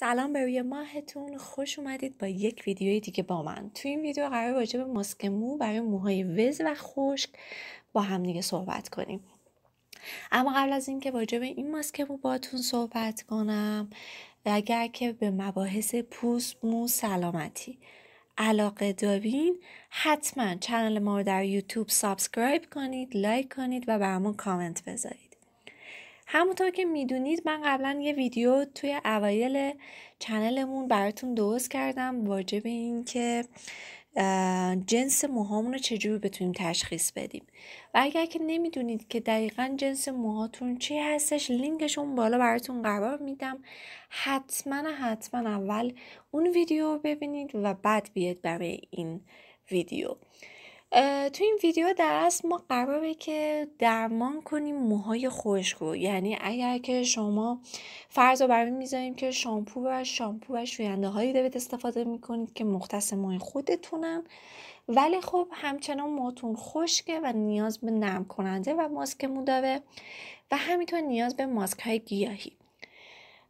سلام به روی ماهتون خوش اومدید با یک ویدیوی دیگه با من تو این ویدیو قرار راجع به ماسک مو برای موهای وز و خشک با هم دیگه صحبت کنیم اما قبل از اینکه راجع این ماسک مو باتون صحبت کنم اگر که به مباحث پوست مو سلامتی علاقه دارین حتما چنل ما رو در یوتیوب سابسکرایب کنید لایک کنید و برامون کامنت بذارید همونطور که میدونید من قبلا یه ویدیو توی اوایل چنلمون براتون درست کردم واجب این که جنس موهامون رو چجوری بتونیم تشخیص بدیم و اگر که نمیدونید که دقیقا جنس موهاتون چی هستش لینکش اون بالا براتون قرار میدم حتما حتما اول اون ویدیو رو ببینید و بعد بیاید برای این ویدیو تو این ویدیو در اصل ما قراره که درمان کنیم موهای خشک رو یعنی اگر که شما فرض رو برمی میذاریم که شامپو و شامپو و شوینده هایی دارید استفاده میکنید که مختص موی خودتونن ولی خب همچنان موتون خشکه و نیاز به نرم کننده و ماسک مو داره و همینطور نیاز به ماسک های گیاهی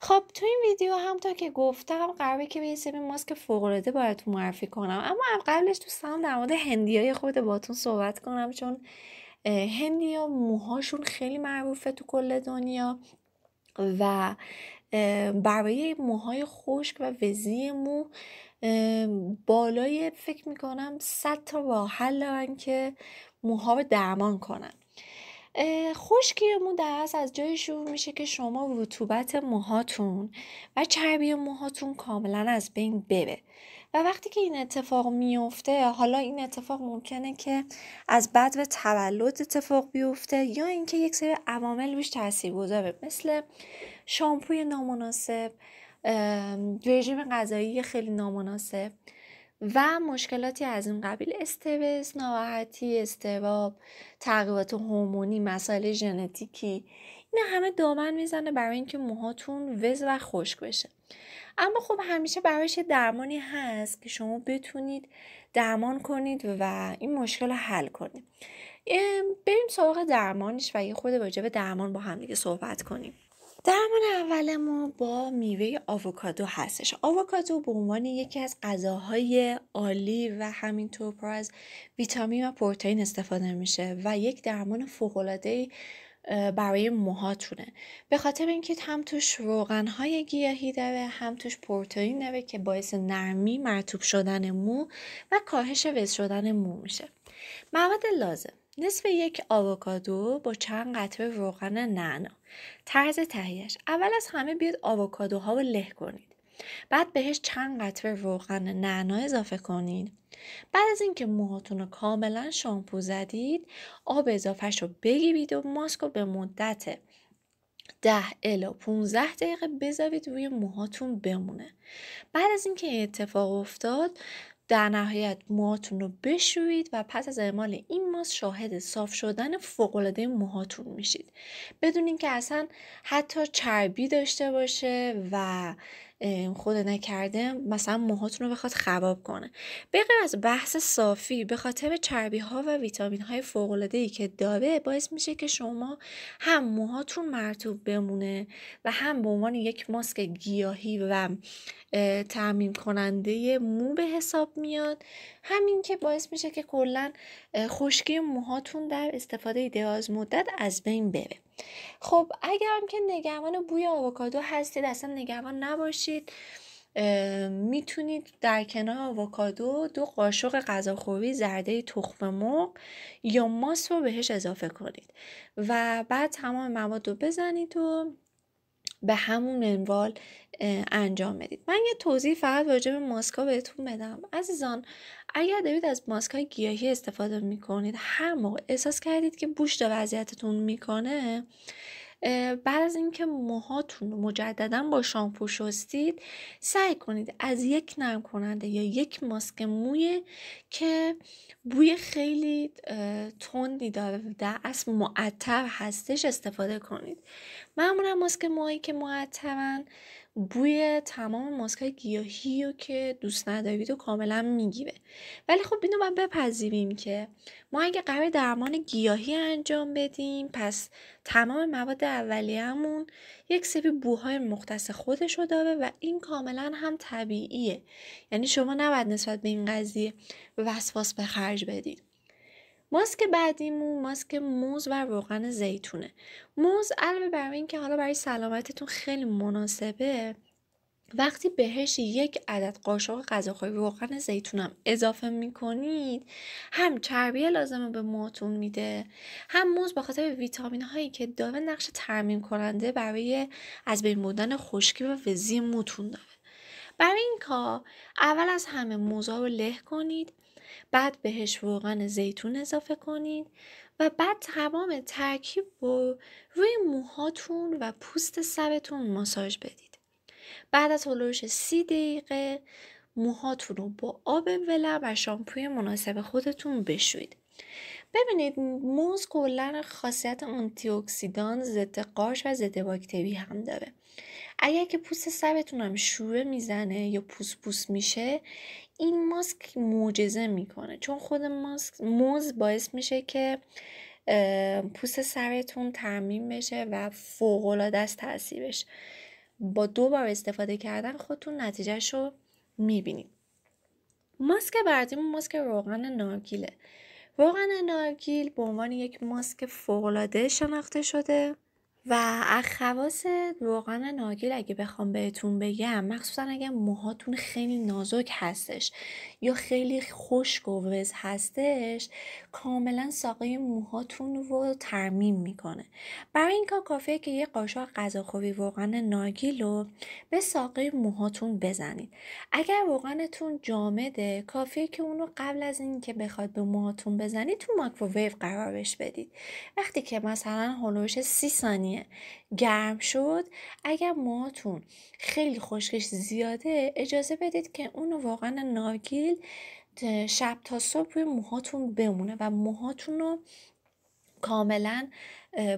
خب تو این ویدیو هم تا که گفتم قراره که به یه سری ماسک فوقالعاده براتون معرفی کنم اما قبلش تو سلام در مورد هندیای خود باتون صحبت کنم چون هندیا موهاشون خیلی معروفه تو کل دنیا و برای موهای خشک و وزی مو بالای فکر میکنم صد تا راه حل دارن که موها رو درمان کنن خشکی مو است از جای شروع میشه که شما رطوبت موهاتون و چربی موهاتون کاملا از بین بره و وقتی که این اتفاق میفته حالا این اتفاق ممکنه که از بد و تولد اتفاق بیفته یا اینکه یک سری عوامل روش تاثیر گذاره مثل شامپوی نامناسب رژیم غذایی خیلی نامناسب و مشکلاتی از این قبیل استرس، ناراحتی، استواب، تغییرات هورمونی، مسائل ژنتیکی اینا همه دامن میزنه برای اینکه موهاتون وز و خشک بشه اما خب همیشه برایش درمانی هست که شما بتونید درمان کنید و این مشکل رو حل کنید بریم سراغ درمانش و یه خود راجع درمان با هم دیگه صحبت کنیم درمان اول ما با میوه آووکادو هستش آووکادو به عنوان یکی از غذاهای عالی و همینطور پر از ویتامین و پروتئین استفاده میشه و یک درمان فوقالعاده برای موهاتونه به خاطر اینکه هم توش روغنهای گیاهی داره هم توش پروتئین داره که باعث نرمی مرتوب شدن مو و کاهش وز شدن مو میشه مواد لازم نصف یک آووکادو با چند قطعه روغن نعنا طرز تهیهش اول از همه بیاد آووکادوها رو له کنید بعد بهش چند قطعه روغن نعنا اضافه کنید بعد از اینکه موهاتون رو کاملا شامپو زدید آب اضافهش رو بگیرید و ماسک رو به مدت 10 الا 15 دقیقه بذارید روی موهاتون بمونه بعد از اینکه اتفاق افتاد در نهایت موهاتون رو بشویید و پس از اعمال این ماست شاهد صاف شدن فوقالعاده موهاتون میشید بدون اینکه اصلا حتی چربی داشته باشه و خود نکرده مثلا موهاتون رو بخواد خواب کنه به از بحث صافی به خاطر چربی ها و ویتامین های فوق العاده ای که داره باعث میشه که شما هم موهاتون مرتوب بمونه و هم به عنوان یک ماسک گیاهی و تعمیم کننده مو به حساب میاد همین که باعث میشه که کلا خشکی موهاتون در استفاده دراز مدت از بین بره خب اگرم که نگران بوی آووکادو هستید اصلا نگران نباشید میتونید در کنار آووکادو دو قاشق غذاخوری زرده تخم مرغ یا ماست رو بهش اضافه کنید و بعد تمام مواد رو بزنید و به همون منوال انجام بدید من یه توضیح فقط راجع به ماسکا بهتون بدم عزیزان اگر دارید از ماسک های گیاهی استفاده میکنید هر موقع احساس کردید که بوش داره اذیتتون میکنه بعد از اینکه موهاتون رو مجددا با شامپو شستید سعی کنید از یک نرم کننده یا یک ماسک موی که بوی خیلی تندی داره در اصل معطر هستش استفاده کنید معمولا ماسک موهایی که معطرن بوی تمام ماسکای گیاهی رو که دوست ندارید و کاملا میگیره ولی خب اینو باید بپذیریم که ما اگه قرار درمان گیاهی انجام بدیم پس تمام مواد اولیه‌مون یک سری بوهای مختص خودش رو داره و این کاملا هم طبیعیه یعنی شما نباید نسبت به این قضیه وسواس به خرج بدید ماسک بعدیمون ماسک موز و روغن زیتونه موز علاوه بر اینکه حالا برای سلامتتون خیلی مناسبه وقتی بهش یک عدد قاشق غذاخوری روغن زیتون هم اضافه میکنید هم چربی لازم به موتون میده هم موز به خاطر ویتامین هایی که داره نقش ترمیم کننده برای از بین بردن خشکی و وزی موتون داره برای این کار اول از همه موزا رو له کنید بعد بهش روغن زیتون اضافه کنید و بعد تمام ترکیب رو روی موهاتون و پوست سرتون ماساژ بدید بعد از هلوش سی دقیقه موهاتون رو با آب ولرم و شامپوی مناسب خودتون بشوید ببینید موز کلا خاصیت آنتی اکسیدان ضد قارچ و ضد باکتری هم داره اگر که پوست سرتون هم شوره میزنه یا پوست پوست میشه این ماسک معجزه میکنه چون خود ماسک موز باعث میشه که پوست سرتون ترمیم بشه و العاده است تاثیرش با دو بار استفاده کردن خودتون نتیجهش رو میبینید ماسک بعدی ماسک روغن نارگیله روغن نارگیل به عنوان یک ماسک فوقالعاده شناخته شده و اخواس روغن ناگیل اگه بخوام بهتون بگم مخصوصا اگه موهاتون خیلی نازک هستش یا خیلی خشک و وز هستش کاملا ساقه موهاتون رو ترمیم میکنه برای این کار کافیه که یه قاشق غذاخوری روغن ناگیل رو به ساقه موهاتون بزنید اگر روغنتون جامده کافیه که اونو قبل از اینکه بخواد به موهاتون بزنید تو مایکروویو قرارش بدید وقتی که مثلا هولوش سی ثانیه گرم شد اگر موهاتون خیلی خشکش زیاده اجازه بدید که اونو واقعا ناگیل شب تا صبح روی موهاتون بمونه و موهاتون رو کاملا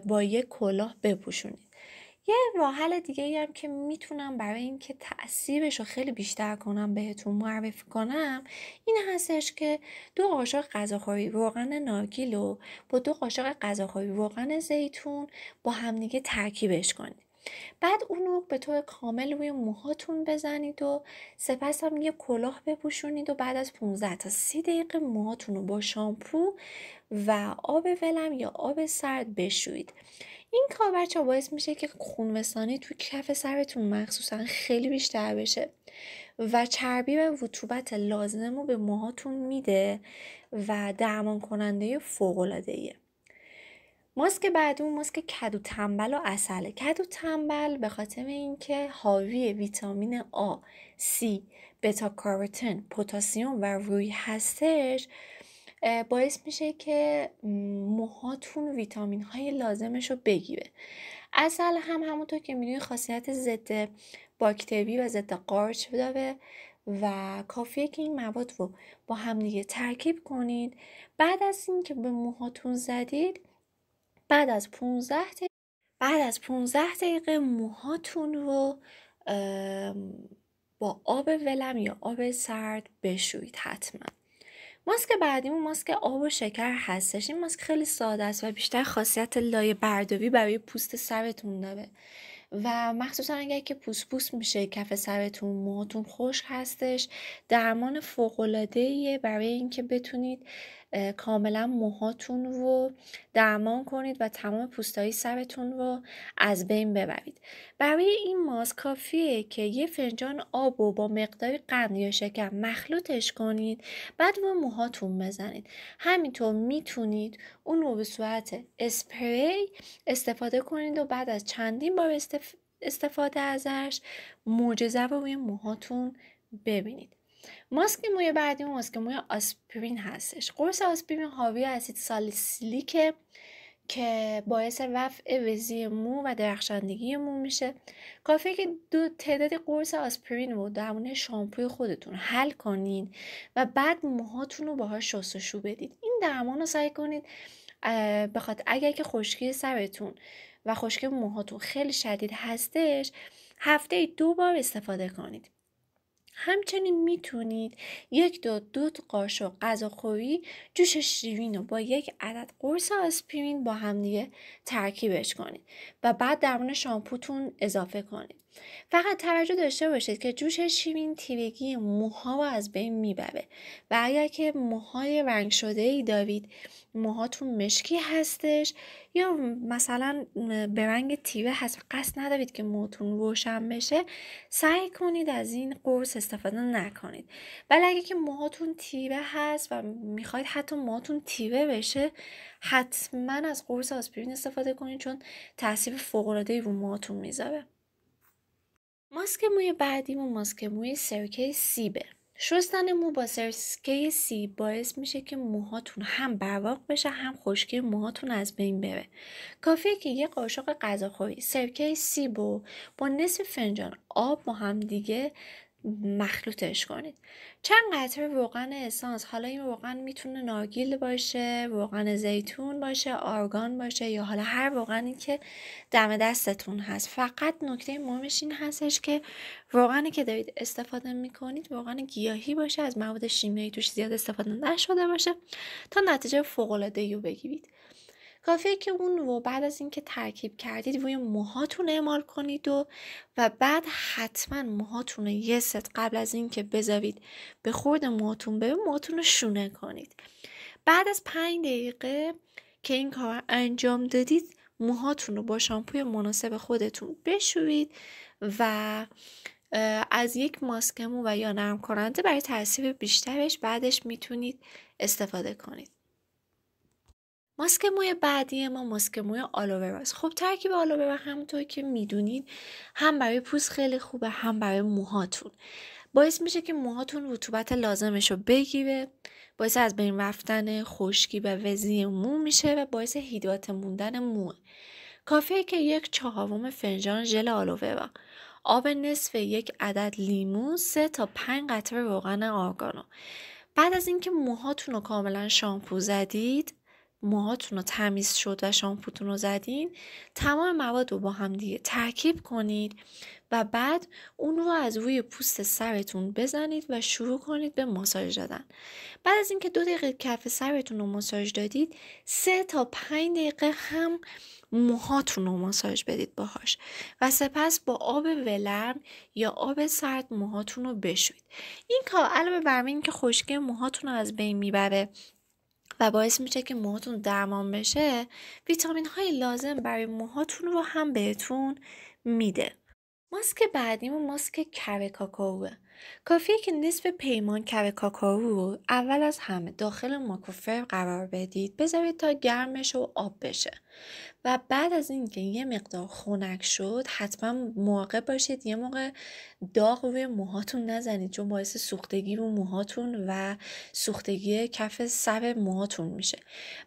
با یک کلاه بپوشونید یه راحل دیگه ای هم که میتونم برای اینکه تاثیرش رو خیلی بیشتر کنم بهتون معرفی کنم این هستش که دو قاشق غذاخوری روغن نارگیل و با دو قاشق غذاخوری روغن زیتون با همدیگه ترکیبش کنید بعد اونو به طور کامل روی موهاتون بزنید و سپس هم یه کلاه بپوشونید و بعد از 15 تا 30 دقیقه موهاتون رو با شامپو و آب ولم یا آب سرد بشویید این کار بچه باعث میشه که خونوسانی تو کف سرتون مخصوصا خیلی بیشتر بشه و چربی و رطوبت لازم رو به موهاتون میده و درمان کننده فوق ماسک بعدی اون ماسک کدو تنبل و اصله کدو تنبل به خاطر اینکه حاوی ویتامین آ، سی، بتا کاروتن، پتاسیم و روی هستش باعث میشه که موهاتون ویتامین های لازمش رو بگیره اصل هم همونطور که میدونی خاصیت ضد باکتری و ضد قارچ داره و کافیه که این مواد رو با همدیگه ترکیب کنید بعد از اینکه به موهاتون زدید بعد از 15 دقیقه بعد از 15 دقیقه موهاتون رو با آب ولم یا آب سرد بشویید حتما ماسک بعدیمو ماسک آب و شکر هستش این ماسک خیلی ساده است و بیشتر خاصیت لایه برداری برای پوست سرتون داره و مخصوصا اگر که پوست پوست میشه کف سرتون موهاتون خشک هستش درمان العاده برای اینکه بتونید کاملا موهاتون رو درمان کنید و تمام پوستایی سرتون رو از بین ببرید برای این ماسک کافیه که یه فنجان آب و با مقداری قند یا شکر مخلوطش کنید بعد رو موهاتون بزنید همینطور میتونید اون رو به صورت اسپری استفاده کنید و بعد از چندین بار استفاده ازش معجزه رو روی موهاتون ببینید ماسک موی بعدی ماسک موی آسپرین هستش قرص آسپرین حاوی اسید سالیسیلیکه که باعث رفع وزی مو و درخشندگی مو میشه کافیه که دو تعداد قرص آسپرین رو درمون شامپوی خودتون حل کنین و بعد موهاتون رو باهاش شستشو بدید این درمان رو سعی کنید بخاطر اگر که خشکی سرتون و خشکی موهاتون خیلی شدید هستش هفته ای دو بار استفاده کنید همچنین میتونید یک دو, دو قاشق غذاخوری جوش شیرین رو با یک عدد قرص آسپرین با همدیگه ترکیبش کنید و بعد درون شامپوتون اضافه کنید فقط توجه داشته باشید که جوش شیرین تیرگی موها رو از بین میبره و اگر که موهای رنگ شده ای دارید موهاتون مشکی هستش یا مثلا به رنگ تیره هست و قصد ندارید که موتون روشن بشه سعی کنید از این قرص استفاده نکنید ولی اگر که موهاتون تیره هست و میخواید حتی موهاتون تیره بشه حتما از قرص آسپرین استفاده کنید چون تاثیر ای رو موهاتون میذاره ماسک موی بعدیمون ماسک موی سرکه سیبه شستن مو با سرکه سیب باعث میشه که موهاتون هم برواق بشه هم خشکی موهاتون از بین بره کافیه که یه قاشق غذاخوری سرکه سیب و با نصف فنجان آب با هم دیگه مخلوطش کنید چند قطره روغن اسانس حالا این روغن میتونه ناگیل باشه روغن زیتون باشه آرگان باشه یا حالا هر روغنی که دم دستتون هست فقط نکته مهمش این هستش که روغنی که دارید استفاده میکنید روغن گیاهی باشه از مواد شیمیایی توش زیاد استفاده نشده باشه تا نتیجه فوق العاده بگیرید کافیه که اون رو بعد از اینکه ترکیب کردید روی موهاتون اعمال کنید و و بعد حتما موهاتون رو یه ست قبل از اینکه بذارید به خورد موهاتون به موهاتون رو شونه کنید بعد از پنج دقیقه که این کار انجام دادید موهاتون رو با شامپوی مناسب خودتون بشویید و از یک ماسک و یا نرم کننده برای تاثیر بیشترش بعدش میتونید استفاده کنید ماسک موی بعدی ما ماسک موی است. خب ترکیب آلوورا همونطور که میدونید هم برای پوست خیلی خوبه هم برای موهاتون باعث میشه که موهاتون رطوبت لازمش رو بگیره باعث از بین رفتن خشکی و وزی مو میشه و باعث هیدرات موندن موه کافیه که یک چهارم فنجان ژل آلوورا آب نصف یک عدد لیمو سه تا پنج قطره روغن آرگانو بعد از اینکه موهاتون رو کاملا شامپو زدید موهاتون رو تمیز شد و شامپوتون رو زدین تمام مواد رو با هم دیگه ترکیب کنید و بعد اون رو از روی پوست سرتون بزنید و شروع کنید به ماساژ دادن بعد از اینکه دو دقیقه کف سرتون رو ماساژ دادید سه تا پنج دقیقه هم موهاتون رو ماساژ بدید باهاش و سپس با آب ولرم یا آب سرد موهاتون رو بشوید این کار علاوه بر اینکه خشکی موهاتون رو از بین میبره و باعث میشه که موهاتون درمان بشه ویتامین های لازم برای موهاتون رو هم بهتون میده ماسک بعدیمو ماسک کوه کاکاوه کافیه که نصف پیمان کف کاکائو اول از همه داخل ماکروفر قرار بدید بذارید تا گرمش و آب بشه و بعد از اینکه یه مقدار خنک شد حتما موقع باشید یه موقع داغ روی موهاتون نزنید چون باعث سوختگی رو موهاتون و سوختگی کف سر موهاتون میشه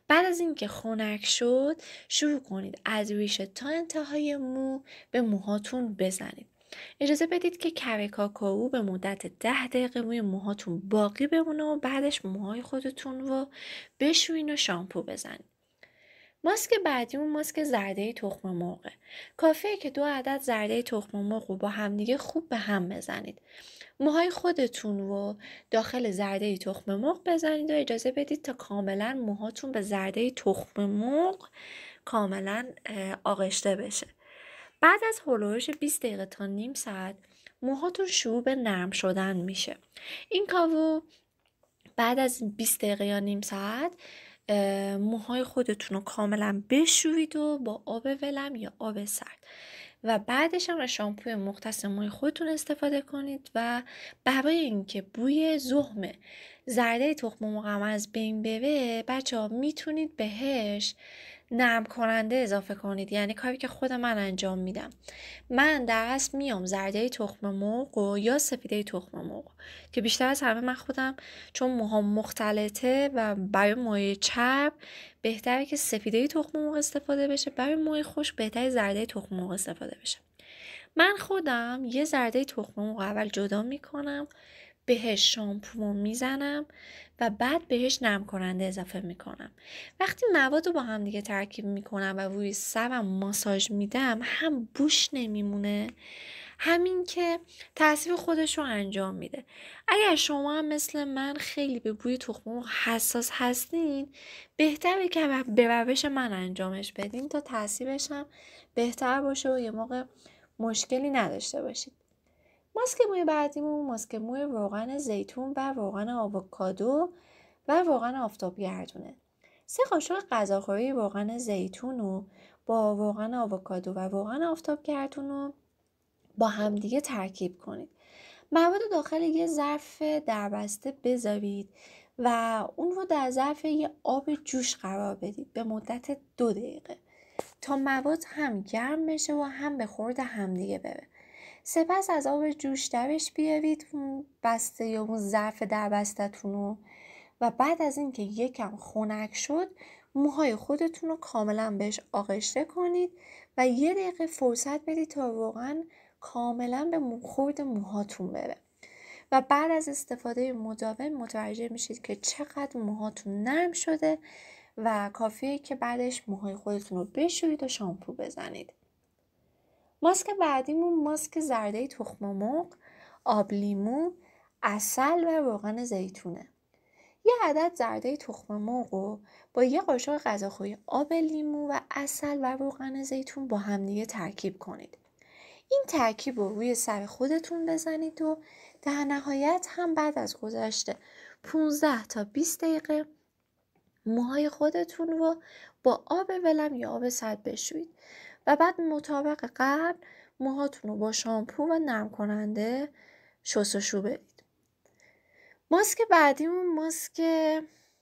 بعد از اینکه خنک شد شروع کنید از ریشه تا انتهای مو به موهاتون بزنید اجازه بدید که کره کاکائو به مدت ده دقیقه روی موهاتون باقی بمونه و بعدش موهای خودتون رو بشوین و شامپو بزنید ماسک بعدی اون ماسک زرده تخم مرغه کافیه که دو عدد زرده تخم مرغ رو با همدیگه خوب به هم بزنید موهای خودتون رو داخل زرده تخم مرغ بزنید و اجازه بدید تا کاملا موهاتون به زرده تخم مرغ کاملا آغشته بشه بعد از هلوش 20 دقیقه تا نیم ساعت موهاتون شروع به نرم شدن میشه این کاوو بعد از 20 دقیقه یا نیم ساعت موهای خودتون رو کاملا بشویید و با آب ولم یا آب سرد و بعدش هم از شامپوی مختص موی خودتون استفاده کنید و برای اینکه بوی زخم زرده تخم هم از بین بره بچه ها میتونید بهش نرم کننده اضافه کنید یعنی کاری که خود من انجام میدم من در اصل میام زرده تخم مرغ و یا سفیده تخم مرغ که بیشتر از همه من خودم چون موهام مختلطه و برای موی چرب بهتره که سفیده تخم مرغ استفاده بشه برای موی خوش بهتره زرده تخم مرغ استفاده بشه من خودم یه زرده تخم مرغ اول جدا میکنم بهش شامپو میزنم و بعد بهش نرم کننده اضافه میکنم وقتی مواد رو با هم دیگه ترکیب میکنم و روی سرم ماساژ میدم هم بوش نمیمونه همین که تاثیر خودش رو انجام میده اگر شما هم مثل من خیلی به بوی تخم حساس هستین بهتره که به روش من انجامش بدین تا تاثیرش هم بهتر باشه و یه موقع مشکلی نداشته باشید ماسک موی بعدیمون ماسک موی روغن زیتون و روغن آووکادو و روغن گردونه. سه قاشق غذاخوری روغن زیتون رو با روغن آووکادو و روغن آفتابگردون رو با همدیگه ترکیب کنید مواد داخل یه ظرف دربسته بذارید و اون رو در ظرف یه آب جوش قرار بدید به مدت دو دقیقه تا مواد هم گرم بشه و هم به خورد همدیگه بره سپس از آب جوش درش بیارید اون بسته یا اون ظرف در بستتون رو و بعد از اینکه یکم خنک شد موهای خودتون رو کاملا بهش آغشته کنید و یه دقیقه فرصت بدید تا واقعا کاملا به خورد موهاتون بره و بعد از استفاده مداوم متوجه میشید که چقدر موهاتون نرم شده و کافیه که بعدش موهای خودتون رو بشویید و شامپو بزنید ماسک بعدیمون ماسک زرده تخم مرغ آب لیمو اصل و روغن زیتونه یه عدد زرده تخم مرغ رو با یه قاشق غذاخوری آب لیمو و اصل و روغن زیتون با همدیگه ترکیب کنید این ترکیب رو روی سر خودتون بزنید و در نهایت هم بعد از گذشته 15 تا 20 دقیقه موهای خودتون رو با آب ولم یا آب سرد بشویید و بعد مطابق قبل موهاتون رو با شامپو و نرم کننده شستشو بدید ماسک بعدیمون ماسک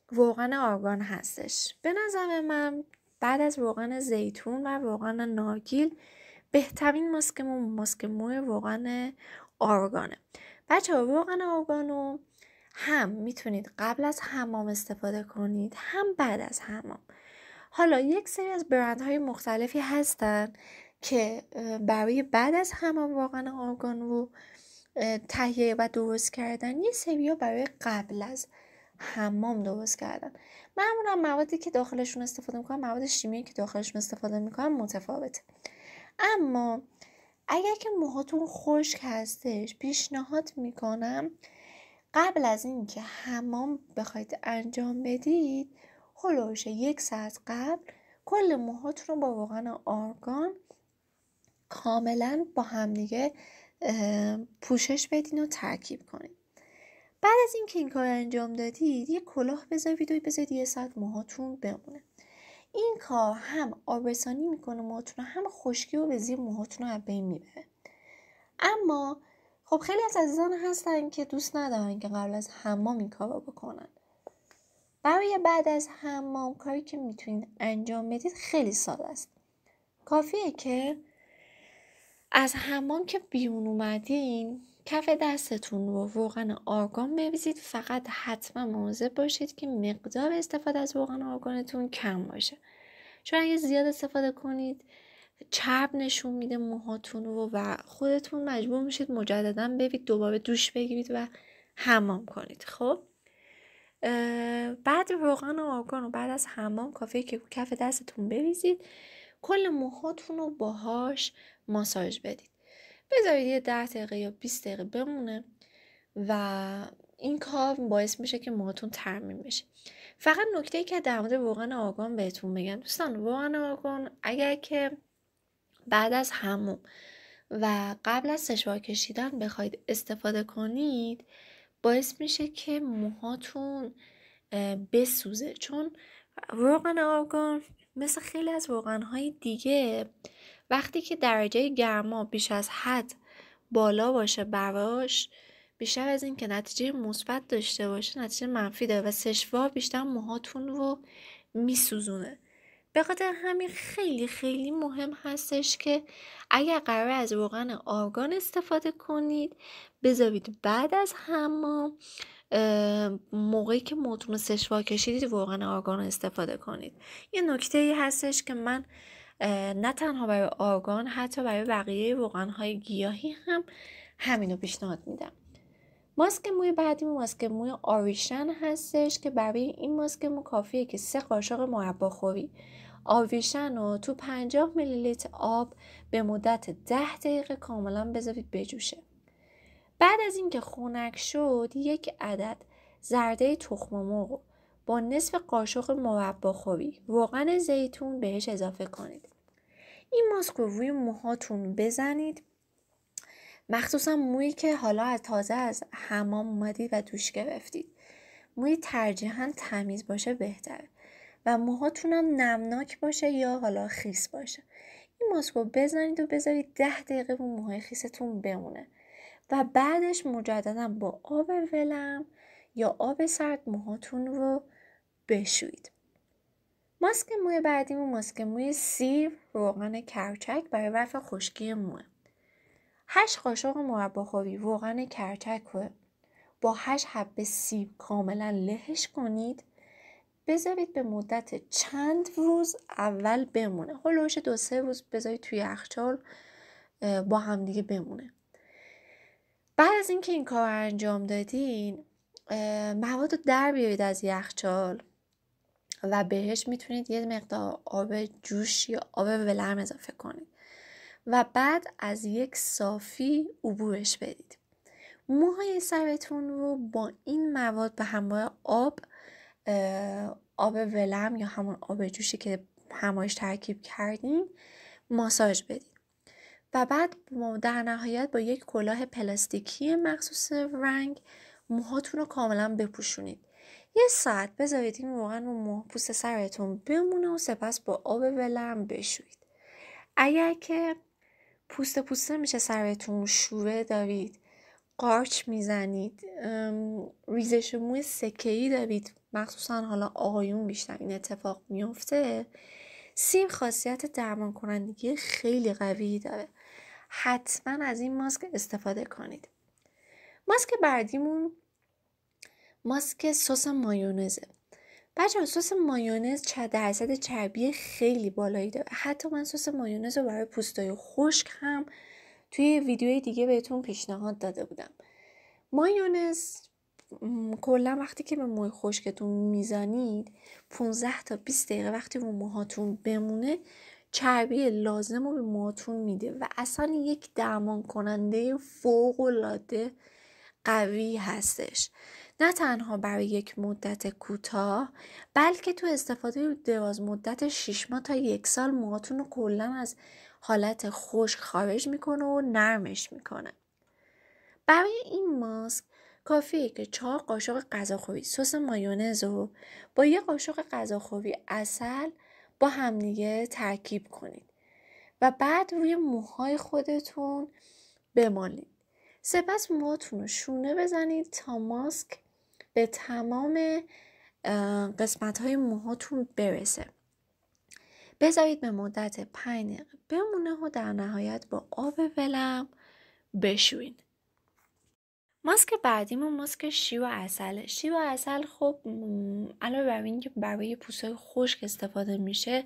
روغن آرگان هستش به نظر من بعد از روغن زیتون و روغن نارگیل بهترین ماسکمون ماسک موی روغن آرگانه بچه ها روغن آرگانو هم میتونید قبل از حمام استفاده کنید هم بعد از حمام حالا یک سری از برندهای مختلفی هستن که برای بعد از حمام واقعا آرگان رو تهیه و درست کردن یه سری ها برای قبل از حمام درست کردن معمولا موادی که داخلشون استفاده میکنن مواد شیمیایی که داخلشون استفاده میکنم متفاوته اما اگر که موهاتون خشک هستش پیشنهاد میکنم قبل از اینکه حمام بخواید انجام بدید هلوش یک ساعت قبل کل موهات رو با روغن آرگان کاملا با همدیگه پوشش بدین و ترکیب کنید بعد از اینکه این کار انجام دادید یه کلاه بذارید و بذارید یه ساعت موهاتون بمونه این کار هم آبرسانی میکنه موهاتون هم خشکی و به زیر موهاتون رو از بین میبره اما خب خیلی از عزیزان هستن که دوست ندارن که قبل از حمام این کار رو بکنن برای بعد از حمام کاری که میتونید انجام بدید خیلی ساده است کافیه که از حمام که بیرون اومدین کف دستتون رو روغن آرگان بریزید فقط حتما مواظب باشید که مقدار استفاده از روغن آرگانتون کم باشه چون اگه زیاد استفاده کنید چرب نشون میده موهاتون رو و خودتون مجبور میشید مجددا برید دوباره دوش بگیرید و حمام کنید خب بعد روغن و آگان و بعد از حمام کافی که کف دستتون بریزید کل موهاتون رو باهاش ماساژ بدید بذارید یه ده دقیقه یا 20 دقیقه بمونه و این کار باعث میشه که موهاتون ترمیم بشه فقط نکته ای که در مورد روغن آگان بهتون میگم دوستان روغن آگان اگر که بعد از همون و قبل از سشوار کشیدن بخواید استفاده کنید باعث میشه که موهاتون بسوزه چون روغن آرگان مثل خیلی از روغنهای دیگه وقتی که درجه گرما بیش از حد بالا باشه براش بیشتر از این که نتیجه مثبت داشته باشه نتیجه منفی داره و سشوار بیشتر موهاتون رو میسوزونه به خاطر همین خیلی خیلی مهم هستش که اگر قرار از روغن آرگان استفاده کنید بذارید بعد از حمام موقعی که موتون سشوا کشیدید روغن آرگان استفاده کنید یه نکته ای هستش که من نه تنها برای آرگان حتی برای بقیه روغن های گیاهی هم همینو پیشنهاد میدم ماسک موی بعدی ماسک موی آریشن هستش که برای این ماسک مو کافیه که سه قاشق مربا خوری آویشن رو تو 50 میلی لیتر آب به مدت 10 دقیقه کاملا بذارید بجوشه بعد از اینکه خنک شد یک عدد زرده تخم مرغ با نصف قاشق مرباخوری خوبی روغن زیتون بهش اضافه کنید این ماسک رو روی موهاتون بزنید مخصوصا مویی که حالا از تازه از حمام اومدید و دوش گرفتید موی ترجیحا تمیز باشه بهتره و موهاتونم نمناک باشه یا حالا خیس باشه این ماسک رو بزنید و بذارید ده دقیقه به موهای خیستون بمونه و بعدش مجددا با آب ولم یا آب سرد موهاتون رو بشویید ماسک موی و ماسک موی سیب روغن کرچک برای رفع خشکی موه هشت قاشق مرباخوری روغن کرچک رو با هشت حبه سیب کاملا لهش کنید بذارید به مدت چند روز اول بمونه روش دو سه روز بذارید توی یخچال با همدیگه بمونه بعد از اینکه این کار انجام دادین مواد رو در بیارید از یخچال و بهش میتونید یه مقدار آب جوش یا آب ولرم اضافه کنید و بعد از یک صافی عبورش بدید موهای سرتون رو با این مواد به همراه آب آب ولم یا همون آب جوشی که همایش ترکیب کردیم ماساژ بدین و بعد در نهایت با یک کلاه پلاستیکی مخصوص رنگ موهاتون رو کاملا بپوشونید یه ساعت بذارید این روغن رو موه پوست سرتون بمونه و سپس با آب ولم بشویید اگر که پوست پوسته میشه سرتون شوره دارید قارچ میزنید ریزش موی سکه ای دارید مخصوصا حالا آقایون بیشتر این اتفاق میفته سیم خاصیت درمان کنندگی خیلی قوی داره حتما از این ماسک استفاده کنید ماسک بعدیمون ماسک سس مایونزه بچه سس مایونز چه درصد چربی خیلی بالایی داره حتی من سس مایونز رو برای پوستای خشک هم توی ویدیوی دیگه بهتون پیشنهاد داده بودم مایونز کلا وقتی که به موی خشکتون میزنید 15 تا 20 دقیقه وقتی رو موهاتون بمونه چربی لازم رو به موهاتون میده و اصلا یک درمان کننده فوق العاده قوی هستش نه تنها برای یک مدت کوتاه بلکه تو استفاده دراز مدت 6 ماه تا یک سال موهاتون رو کلا از حالت خشک خارج میکنه و نرمش میکنه برای این ماسک کافیه که چهار قاشق غذاخوری سس مایونز رو با یه قاشق غذاخوری اصل با همدیگه ترکیب کنید و بعد روی موهای خودتون بمالید سپس موهاتون رو شونه بزنید تا ماسک به تمام قسمت های موهاتون برسه بذارید به مدت 5 دقیقه بمونه و در نهایت با آب ولم بشوین ماسک بعدیمون ماسک شیب و اصل شی و اصل خب علاوه بر اینکه برای پوست خشک استفاده میشه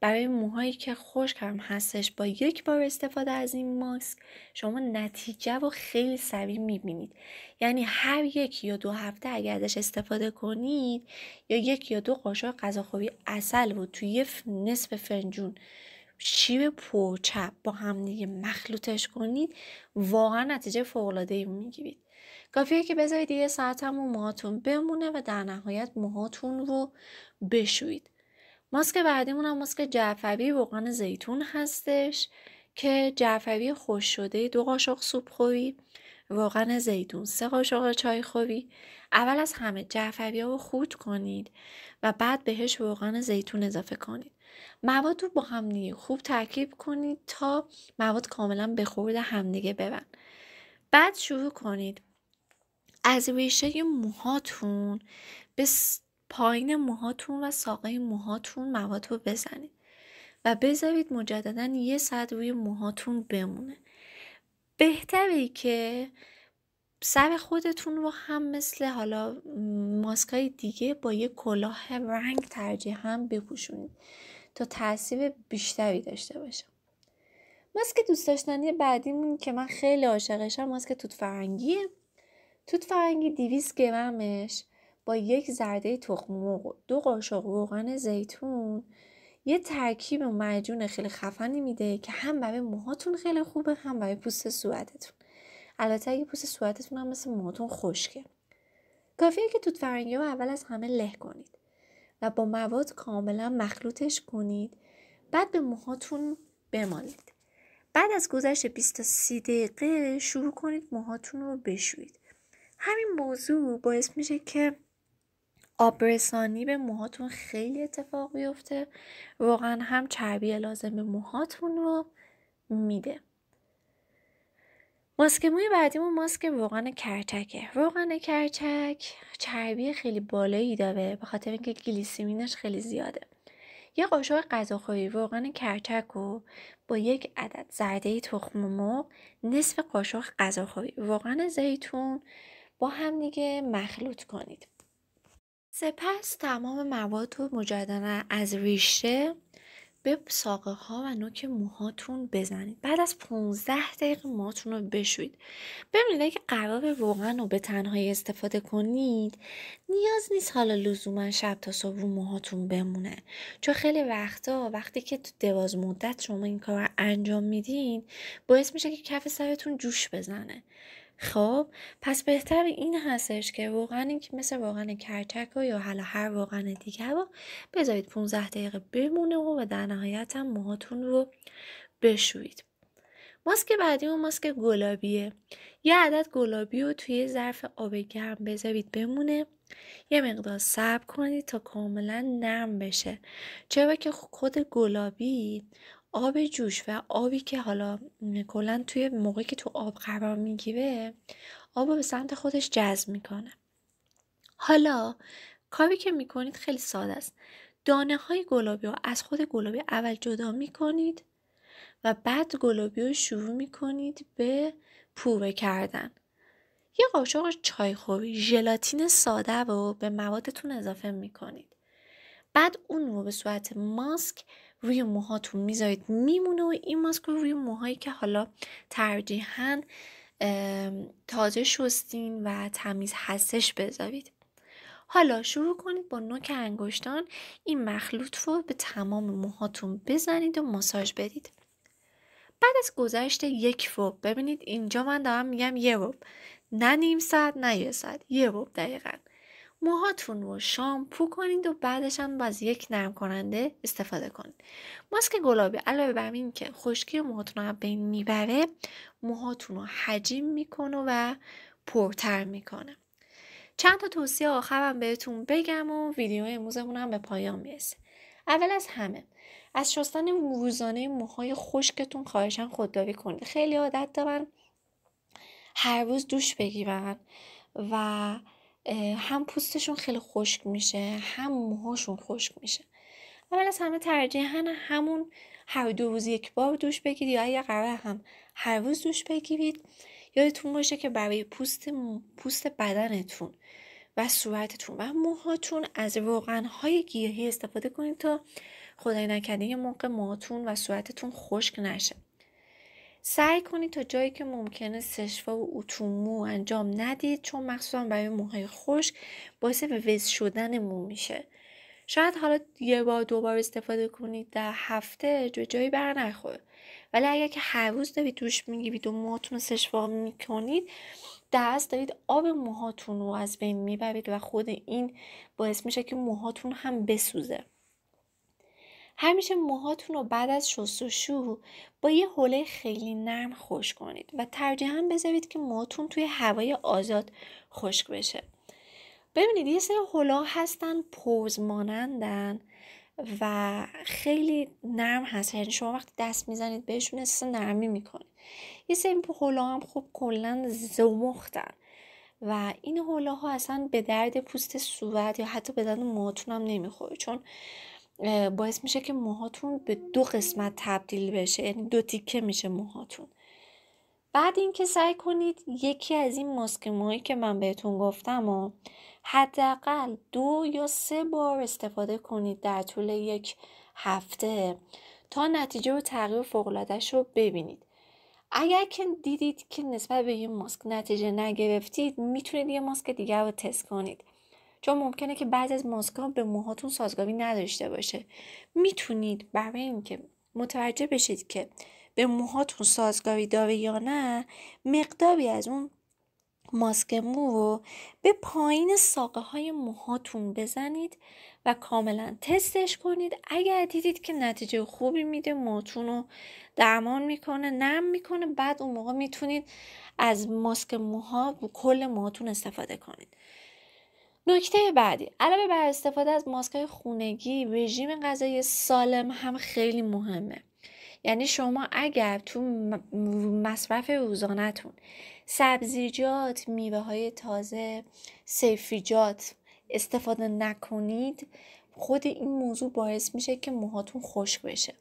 برای موهایی که خشک هم هستش با یک بار استفاده از این ماسک شما نتیجه و خیلی سریع میبینید یعنی هر یک یا دو هفته اگر ازش استفاده کنید یا یک یا دو قاشق غذاخوری اصل رو توی نصف فنجون شیب پرچپ با هم دیگه مخلوطش کنید واقعا نتیجه ای میگیرید کافیه که بذارید یه ساعت هم موهاتون بمونه و در نهایت موهاتون رو بشویید ماسک بعدیمون هم ماسک جعفری روغن زیتون هستش که جعفری خوش شده دو قاشق سوپ خوری روغن زیتون سه قاشق چای خوری اول از همه جعفری ها رو خود کنید و بعد بهش روغن زیتون اضافه کنید مواد رو با هم خوب ترکیب کنید تا مواد کاملا به خورد همدیگه برن بعد شروع کنید از ریشه موهاتون به پایین موهاتون و ساقه موهاتون مواد رو بزنید و بذارید مجددا یه ساعت روی موهاتون بمونه بهتره که سر خودتون رو هم مثل حالا ماسکای دیگه با یه کلاه رنگ هم بپوشونید تا تاثیر بیشتری داشته باشه ماسک دوست داشتنی بعدیمون که من خیلی عاشقشم ماسک توت فرنگی. توت فرنگی 200 گرمش با یک زرده تخم مرغ دو قاشق روغن زیتون یه ترکیب و خیلی خفنی میده که هم برای موهاتون خیلی خوبه هم برای پوست صورتتون البته اگه پوست صورتتون هم مثل موهاتون خشکه کافیه که توت فرنگی رو اول از همه له کنید و با مواد کاملا مخلوطش کنید بعد به موهاتون بمالید بعد از گذشت 20 تا 30 دقیقه شروع کنید موهاتون رو بشویید همین موضوع باعث میشه که آبرسانی به موهاتون خیلی اتفاق بیفته واقعا هم چربی لازم به موهاتون رو میده ماسک موی بعدیمون ماسک روغن کرتکه. روغن کرچک چربی خیلی بالایی داره به خاطر اینکه گلیسیمینش خیلی زیاده یه قاشق غذاخوری روغن کرتک رو با یک عدد زرده تخم مرغ نصف قاشق غذاخوری روغن زیتون با هم دیگه مخلوط کنید سپس تمام مواد رو مجددا از ریشه به ساقه ها و نوک موهاتون بزنید بعد از 15 دقیقه موهاتون رو بشوید ببینید اگه قرار روغن رو به تنهایی استفاده کنید نیاز نیست حالا لزوما شب تا صبح رو موهاتون بمونه چون خیلی وقتا وقتی که تو دواز مدت شما این کار رو انجام میدین باعث میشه که کف سرتون جوش بزنه خب پس بهتر این هستش که که مثل واقعا کرچک یا حالا هر روغن دیگه رو بذارید 15 دقیقه بمونه و در نهایت هم موهاتون رو بشویید ماسک بعدی ماسک گلابیه یه عدد گلابی رو توی ظرف آب گرم بذارید بمونه یه مقدار صبر کنید تا کاملا نرم بشه چرا که خود گلابی آب جوش و آبی که حالا کلا توی موقعی که تو آب قرار میگیره آب رو به سمت خودش جذب میکنه حالا کاری که میکنید خیلی ساده است دانه های گلابی رو از خود گلابی اول جدا میکنید و بعد گلابی رو شروع میکنید به پوره کردن یه قاشق چایخوری ژلاتین ساده رو به موادتون اضافه میکنید بعد اون رو به صورت ماسک روی موهاتون میذارید میمونه و این ماسک رو روی موهایی که حالا ترجیحاً تازه شستین و تمیز هستش بذارید حالا شروع کنید با نوک انگشتان این مخلوط رو به تمام موهاتون بزنید و ماساژ بدید بعد از گذشت یک فوق ببینید اینجا من دارم میگم یه روب نه نیم ساعت نه یه ساعت یه روب دقیقا موهاتون رو شامپو کنید و بعدش هم باز یک نرم کننده استفاده کنید ماسک گلابی علاوه بر این که خشکی موهاتون رو بین میبره موهاتون رو حجیم میکنه و پرتر میکنه چند تا توصیه آخرم بهتون بگم و ویدیو امروزمون هم به پایان میرسه اول از همه از شستن روزانه موهای خشکتون خواهشن خودداری کنید خیلی عادت دارن هر روز دوش بگیرن و هم پوستشون خیلی خشک میشه هم موهاشون خشک میشه اول از همه ترجیحا همون هر دو روز یک بار دوش بگیرید یا اگر قرار هم هر روز دوش بگیرید یادتون باشه که برای پوست پوست بدنتون و صورتتون و موهاتون از های گیاهی استفاده کنید تا خدای نکرده یه موقع موهاتون و صورتتون خشک نشه سعی کنید تا جایی که ممکنه سشوا و اتومو انجام ندید چون مخصوصا برای موهای خشک باعث به وز شدن مو میشه شاید حالا یه بار دوبار استفاده کنید در هفته جو جایی بر ولی اگر که هر روز دارید دوش میگیرید و موهاتون رو سشوا میکنید دست دارید آب موهاتون رو از بین میبرید و خود این باعث میشه که موهاتون هم بسوزه همیشه موهاتون رو بعد از شستشو با یه حوله خیلی نرم خشک کنید و ترجیحاً بذارید که موهاتون توی هوای آزاد خشک بشه ببینید یه سری حولا هستن پوز مانندن و خیلی نرم هست یعنی شما وقتی دست میزنید بهشون احساس نرمی میکنید یه سری حولا هم خوب کلا زمختن و این ها اصلا به درد پوست صورت یا حتی به درد موهاتون هم نمیخوره چون باعث میشه که موهاتون به دو قسمت تبدیل بشه یعنی دو تیکه میشه موهاتون بعد اینکه سعی کنید یکی از این ماسک موهایی که من بهتون گفتم و حداقل دو یا سه بار استفاده کنید در طول یک هفته تا نتیجه و تغییر فوقالعادهش رو ببینید اگر که دیدید که نسبت به یه ماسک نتیجه نگرفتید میتونید یه ماسک دیگر رو تست کنید چون ممکنه که بعضی از ها به موهاتون سازگاری نداشته باشه میتونید برای اینکه متوجه بشید که به موهاتون سازگاری داره یا نه مقداری از اون ماسک مو رو به پایین ساقه های موهاتون بزنید و کاملا تستش کنید اگر دیدید که نتیجه خوبی میده موتون رو درمان میکنه نم میکنه بعد اون موقع میتونید از ماسک موها و کل موهاتون استفاده کنید نکته بعدی علاوه بر استفاده از ماسک های خونگی رژیم غذایی سالم هم خیلی مهمه یعنی شما اگر تو مصرف روزانهتون سبزیجات میوه های تازه سیفیجات استفاده نکنید خود این موضوع باعث میشه که موهاتون خشک بشه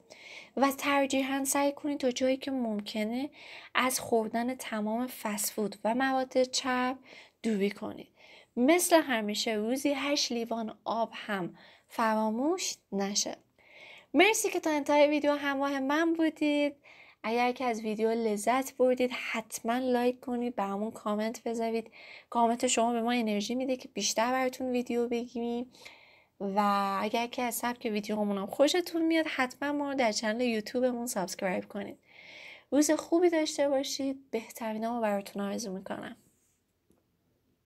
و ترجیحاً سعی کنید تا جایی که ممکنه از خوردن تمام فسفود و مواد چرب دوری کنید مثل همیشه روزی هشت لیوان آب هم فراموش نشه مرسی که تا انتهای ویدیو همراه من بودید اگر که از ویدیو لذت بردید حتما لایک کنید برامون کامنت بذارید کامنت شما به ما انرژی میده که بیشتر براتون ویدیو بگیریم و اگر که از سبک ویدیومون هم خوشتون میاد حتما ما رو در چنل یوتیوبمون سابسکرایب کنید روز خوبی داشته باشید بهترین رو براتون آرزو میکنم